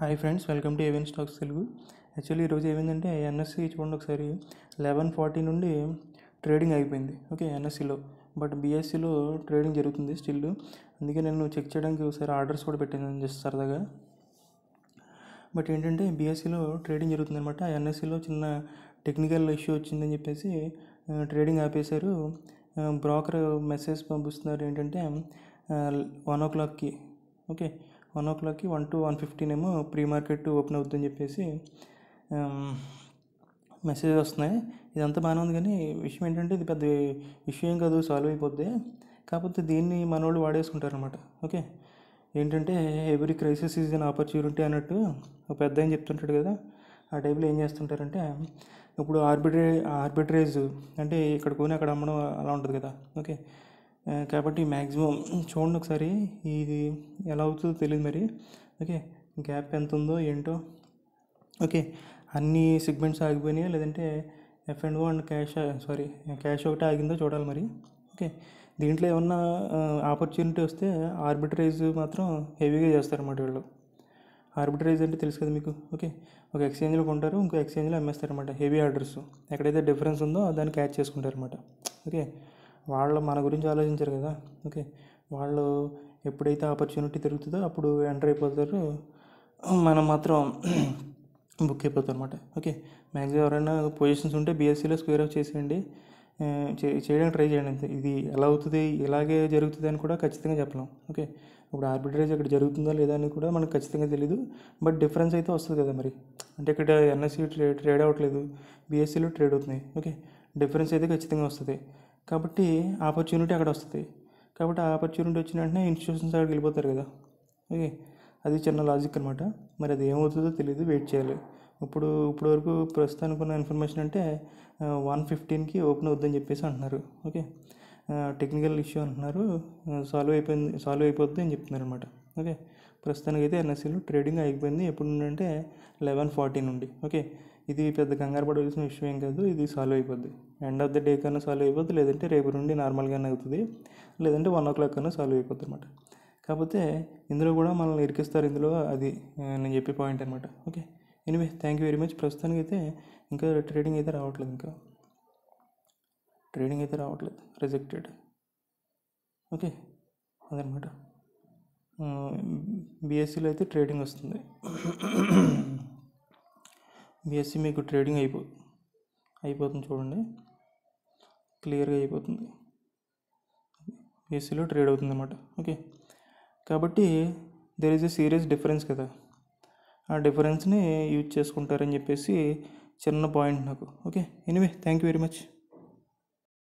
hi friends welcome to even stocks Telugu actually ఈరోజు ఏమైందంటే NSC చూడండి ఒకసారి లెవెన్ ఫార్టీ నుండి ట్రేడింగ్ అయిపోయింది ఓకే ఎన్ఎస్సిలో బట్ బీఎస్సీలో ట్రేడింగ్ జరుగుతుంది స్టిల్ అందుకే నేను చెక్ చేయడానికి ఒకసారి ఆర్డర్స్ కూడా పెట్టాను జస్ట్ సరదాగా బట్ ఏంటంటే బీఎస్సీలో ట్రేడింగ్ జరుగుతుంది అనమాట ఎన్ఎస్సీలో చిన్న టెక్నికల్ ఇష్యూ వచ్చిందని చెప్పేసి ట్రేడింగ్ ఆపేశారు బ్రోకర్ మెసేజ్ పంపిస్తున్నారు ఏంటంటే వన్ ఓ క్లాక్కి ఓకే వన్ ఓ క్లాక్కి వన్ టు వన్ ఫిఫ్టీన్ ఏమో ప్రీ మార్కెట్ ఓపెన్ అవుతుందని చెప్పేసి మెసేజ్ వస్తున్నాయి ఇదంతా బాగానే ఉంది కానీ విషయం ఏంటంటే ఇది పెద్ద విషయం కాదు సాల్వ్ అయిపోద్ది కాకపోతే దీన్ని మనోళ్ళు వాడేసుకుంటారు అనమాట ఓకే ఏంటంటే every crisis is an opportunity అన్నట్టు ఒక పెద్ద ఆయన చెప్తుంటాడు కదా ఆ టైప్లో ఏం చేస్తుంటారంటే ఇప్పుడు ఆర్బిట్రే ఆర్బిట్రేజ్ అంటే ఇక్కడ కొని అక్కడ అమ్మడం అలా ఉంటుంది కదా ఓకే కాబట్టి మ్యాక్సిమం చూడండి ఒకసారి ఇది ఎలా అవుతుందో తెలియదు మరి ఓకే గ్యాప్ ఎంత ఉందో ఏంటో ఓకే అన్ని సెగ్మెంట్స్ ఆగిపోయినాయా లేదంటే F and O and cash sorry cash ఒకటి ఆగిందో చూడాలి మరి ఓకే దీంట్లో ఏమన్నా ఆపర్చునిటీ వస్తే ఆర్బిటరైజ్ మాత్రం హెవీగా చేస్తారన్నమాట వీళ్ళు ఆర్బిటరైజ్ అంటే తెలుసు కదా మీకు ఓకే ఒక ఎక్స్చేంజ్లో కొంటారు ఇంకో ఎక్స్చేంజ్లో అమ్మేస్తారనమాట హెవీ ఆర్డర్స్ ఎక్కడైతే డిఫరెన్స్ ఉందో దాన్ని క్యాచ్ చేసుకుంటారు అనమాట ఓకే వాళ్ళు మన గురించి ఆలోచించరు కదా ఓకే వాళ్ళు ఎప్పుడైతే ఆపర్చునిటీ దొరుకుతుందో అప్పుడు ఎంటర్ అయిపోతారు మనం మాత్రం బుక్ అయిపోతాం అనమాట ఓకే మ్యాక్సిమం ఎవరైనా పొజిషన్స్ ఉంటే బీఎస్సీలో స్క్వేర్ ఆఫ్ చేసేయండి చేయడానికి ట్రై చేయండి అంతే ఇది ఎలా అవుతుంది ఇలాగే జరుగుతుంది అని కూడా ఖచ్చితంగా చెప్పలేం ఓకే ఇప్పుడు ఆర్బిట్రేజ్ అక్కడ జరుగుతుందా లేదా అని కూడా మనకు ఖచ్చితంగా తెలియదు బట్ డిఫరెన్స్ అయితే వస్తుంది కదా మరి అంటే ఇక్కడ ఎన్ఎస్సీ ట్రేడ్ ట్రేడ్ అవ్వట్లేదు బీఎస్సీలో e ట్రేడ్ అవుతున్నాయి ఓకే డిఫరెన్స్ అయితే ఖచ్చితంగా వస్తుంది కాబట్టి ఆపర్చునిటీ అక్కడ వస్తుంది కాబట్టి ఆ ఆపర్చునిటీ వచ్చిన వెంటనే ఇన్స్టిట్యూషన్స్ అక్కడికి వెళ్ళిపోతారు కదా ఓకే అది చిన్న లాజిక్ అనమాట మరి అది ఏమవుతుందో తెలియదు వెయిట్ చేయాలి ఇప్పుడు ఇప్పుడు వరకు ప్రస్తుతానికి ఉన్న ఇన్ఫర్మేషన్ అంటే వన్ ఫిఫ్టీన్కి ఓపెన్ అవుద్దని చెప్పేసి అంటున్నారు ఓకే టెక్నికల్ ఇష్యూ అంటున్నారు సాల్వ్ అయిపోయింది సాల్వ్ అయిపోద్ది అని చెప్తున్నారు అనమాట ఓకే ప్రస్తుతానికి అయితే ఎన్ఎస్సీలో ట్రేడింగ్ అయిపోయింది ఎప్పుడు నుండి అంటే లెవెన్ ఫార్టీ నుండి ఓకే ఇది పెద్ద కంగారు పడవలసిన విషయం ఏం కాదు ఇది సాల్వ్ అయిపోద్ది ఎండ్ ఆఫ్ ద డే కన్నా సాల్వ్ అయిపోద్ది లేదంటే రేపు నుండి నార్మల్గానే అవుతుంది లేదంటే వన్ ఓ క్లాక్ కన్నా సాల్వ్ అయిపోద్ది అనమాట కాకపోతే ఇందులో కూడా మనల్ని ఇరికిస్తారు ఇందులో అది నేను చెప్పే పాయింట్ అనమాట okay anyway thank you very much ప్రస్తుతానికి అయితే ఇంకా ట్రేడింగ్ అయితే రావట్లేదు ఇంకా ట్రేడింగ్ అయితే రావట్లేదు రిజెక్టెడ్ ఓకే అదనమాట బిఎస్సిలో అయితే ట్రేడింగ్ వస్తుంది బీఎస్సీ మీకు ట్రేడింగ్ అయిపో అయిపోతుంది చూడండి క్లియర్గా అయిపోతుంది బీఎస్సీలో ట్రేడ్ అవుతుంది అనమాట ఓకే కాబట్టి there is a serious difference కదా ఆ డిఫరెన్స్ని యూజ్ చేసుకుంటారని చెప్పేసి చిన్న పాయింట్ నాకు okay anyway thank you very much